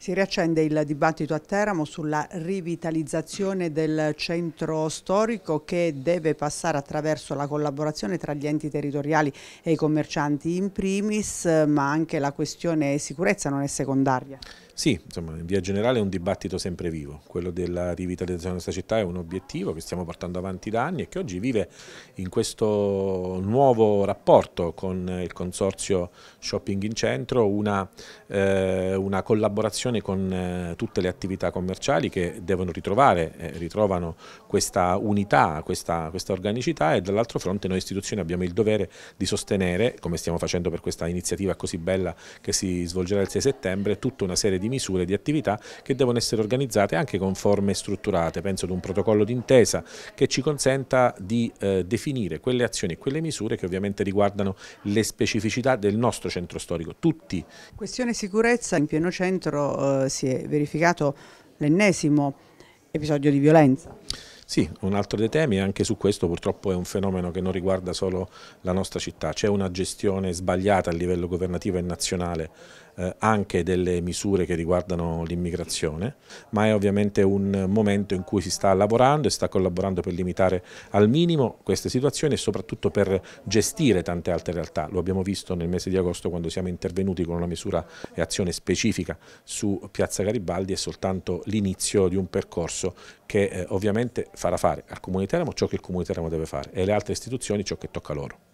Si riaccende il dibattito a Teramo sulla rivitalizzazione del centro storico che deve passare attraverso la collaborazione tra gli enti territoriali e i commercianti in primis, ma anche la questione sicurezza non è secondaria. Sì, insomma, in via generale è un dibattito sempre vivo, quello della rivitalizzazione della nostra città è un obiettivo che stiamo portando avanti da anni e che oggi vive in questo nuovo rapporto con il consorzio Shopping in Centro, una, eh, una collaborazione con eh, tutte le attività commerciali che devono ritrovare, eh, ritrovano questa unità, questa, questa organicità e dall'altro fronte noi istituzioni abbiamo il dovere di sostenere, come stiamo facendo per questa iniziativa così bella che si svolgerà il 6 settembre, tutta una serie di di misure e di attività che devono essere organizzate anche con forme strutturate, penso ad un protocollo d'intesa che ci consenta di eh, definire quelle azioni e quelle misure che ovviamente riguardano le specificità del nostro centro storico, tutti. Questione sicurezza, in pieno centro eh, si è verificato l'ennesimo episodio di violenza. Sì, un altro dei temi, anche su questo purtroppo è un fenomeno che non riguarda solo la nostra città, c'è una gestione sbagliata a livello governativo e nazionale eh, anche delle misure che riguardano l'immigrazione, ma è ovviamente un momento in cui si sta lavorando e sta collaborando per limitare al minimo queste situazioni e soprattutto per gestire tante altre realtà. Lo abbiamo visto nel mese di agosto quando siamo intervenuti con una misura e azione specifica su Piazza Garibaldi, è soltanto l'inizio di un percorso che eh, ovviamente farà fare al Comune di Teramo ciò che il Comune di Teramo deve fare e alle altre istituzioni ciò che tocca loro.